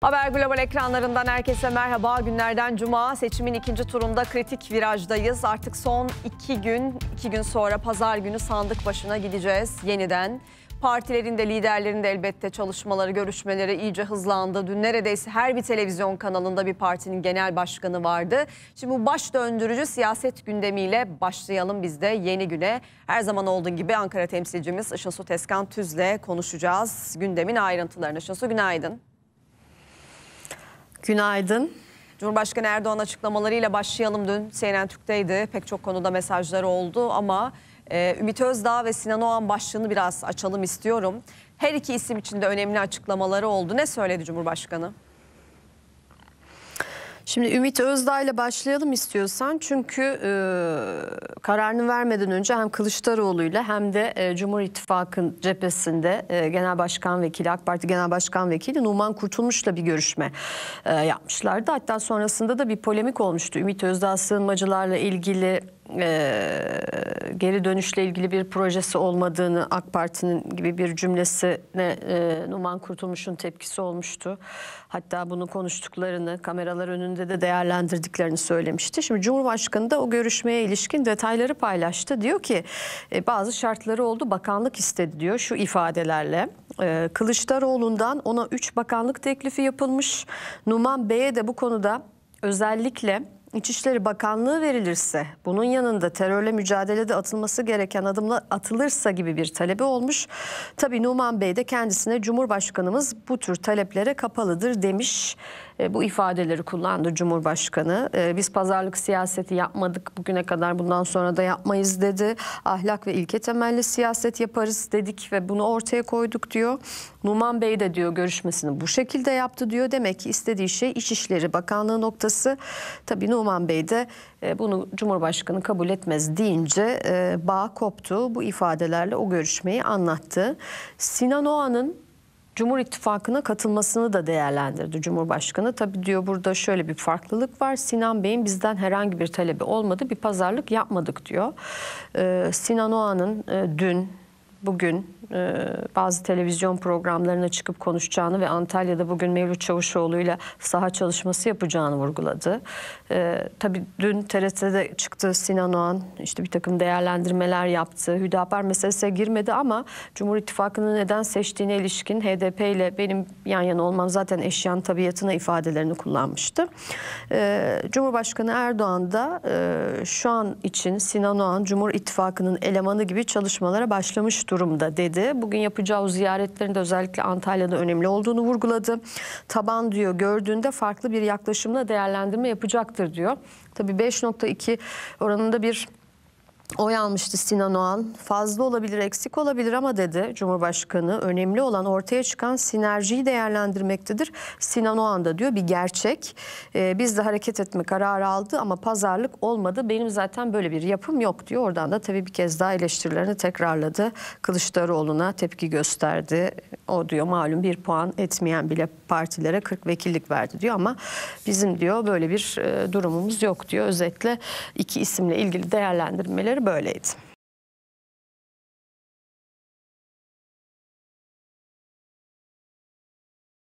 Haber Global ekranlarından herkese merhaba. Günlerden Cuma seçimin ikinci turunda kritik virajdayız. Artık son iki gün, iki gün sonra pazar günü sandık başına gideceğiz yeniden. Partilerin de liderlerin de elbette çalışmaları, görüşmeleri iyice hızlandı. Dün neredeyse her bir televizyon kanalında bir partinin genel başkanı vardı. Şimdi bu baş döndürücü siyaset gündemiyle başlayalım biz de yeni güne. Her zaman olduğu gibi Ankara temsilcimiz Işıl Su Tüz'le konuşacağız. Gündemin ayrıntılarını. Işıl günaydın. Günaydın. Cumhurbaşkanı Erdoğan açıklamalarıyla başlayalım. Dün CNN Türk'teydi. Pek çok konuda mesajları oldu ama e, Ümit Özdağ ve Sinan Oğan başlığını biraz açalım istiyorum. Her iki isim için de önemli açıklamaları oldu. Ne söyledi Cumhurbaşkanı? Şimdi Ümit Özdağ ile başlayalım istiyorsan. Çünkü e, kararını vermeden önce hem Kılıçdaroğlu ile hem de e, Cumhur İttifakı'nın cephesinde e, Genel Başkan Vekili, AK Parti Genel Başkan Vekili Numan Kurtulmuş ile bir görüşme e, yapmışlardı. Hatta sonrasında da bir polemik olmuştu. Ümit Özdağ sığınmacılarla ilgili e, geri dönüşle ilgili bir projesi olmadığını AK Parti'nin gibi bir cümlesine e, Numan Kurtulmuş'un tepkisi olmuştu. Hatta bunu konuştuklarını kameralar önünde de değerlendirdiklerini söylemişti. Şimdi Cumhurbaşkanı da o görüşmeye ilişkin detayları paylaştı. Diyor ki e, bazı şartları oldu bakanlık istedi diyor şu ifadelerle. E, Kılıçdaroğlu'ndan ona 3 bakanlık teklifi yapılmış. Numan Bey'e de bu konuda özellikle İçişleri Bakanlığı verilirse, bunun yanında terörle mücadelede atılması gereken adımla atılırsa gibi bir talebi olmuş. Tabii Numan Bey de kendisine Cumhurbaşkanımız bu tür taleplere kapalıdır demiş. E, bu ifadeleri kullandı Cumhurbaşkanı. E, biz pazarlık siyaseti yapmadık bugüne kadar bundan sonra da yapmayız dedi. Ahlak ve ilke temelli siyaset yaparız dedik ve bunu ortaya koyduk diyor. Numan Bey de diyor görüşmesini bu şekilde yaptı diyor. Demek ki istediği şey İçişleri Bakanlığı noktası. Tabii Numan Numan Bey de e, bunu Cumhurbaşkanı kabul etmez deyince e, bağ koptu. Bu ifadelerle o görüşmeyi anlattı. Sinan Oğan'ın Cumhur İttifakı'na katılmasını da değerlendirdi Cumhurbaşkanı. Tabii diyor burada şöyle bir farklılık var. Sinan Bey'in bizden herhangi bir talebi olmadı. Bir pazarlık yapmadık diyor. E, Sinan Oğan'ın dün bugün e, bazı televizyon programlarına çıkıp konuşacağını ve Antalya'da bugün Mevlüt Çavuşoğlu ile saha çalışması yapacağını vurguladı. E, tabii dün TRT'de çıktı Sinan Oğan işte bir takım değerlendirmeler yaptı. Hüdapar meselesine girmedi ama Cumhur İttifakı'nı neden seçtiğine ilişkin HDP ile benim yan yana olmam zaten eşyan tabiatına ifadelerini kullanmıştı. E, Cumhurbaşkanı Erdoğan da e, şu an için Sinan Oğan Cumhur İttifakı'nın elemanı gibi çalışmalara başlamış gelmiş durumda dedi. Bugün yapacağı ziyaretlerin de özellikle Antalya'da önemli olduğunu vurguladı. Taban diyor gördüğünde farklı bir yaklaşımla değerlendirme yapacaktır diyor. Tabii 5.2 oranında bir oy almıştı Sinan Oğan. Fazla olabilir, eksik olabilir ama dedi Cumhurbaşkanı. Önemli olan ortaya çıkan sinerjiyi değerlendirmektedir. Sinan Oğan da diyor bir gerçek. Ee, biz de hareket etme kararı aldı ama pazarlık olmadı. Benim zaten böyle bir yapım yok diyor. Oradan da tabii bir kez daha eleştirilerini tekrarladı. Kılıçdaroğlu'na tepki gösterdi. O diyor malum bir puan etmeyen bile partilere 40 vekillik verdi diyor ama bizim diyor böyle bir e, durumumuz yok diyor. Özetle iki isimle ilgili değerlendirmeler haberleri böyleydi.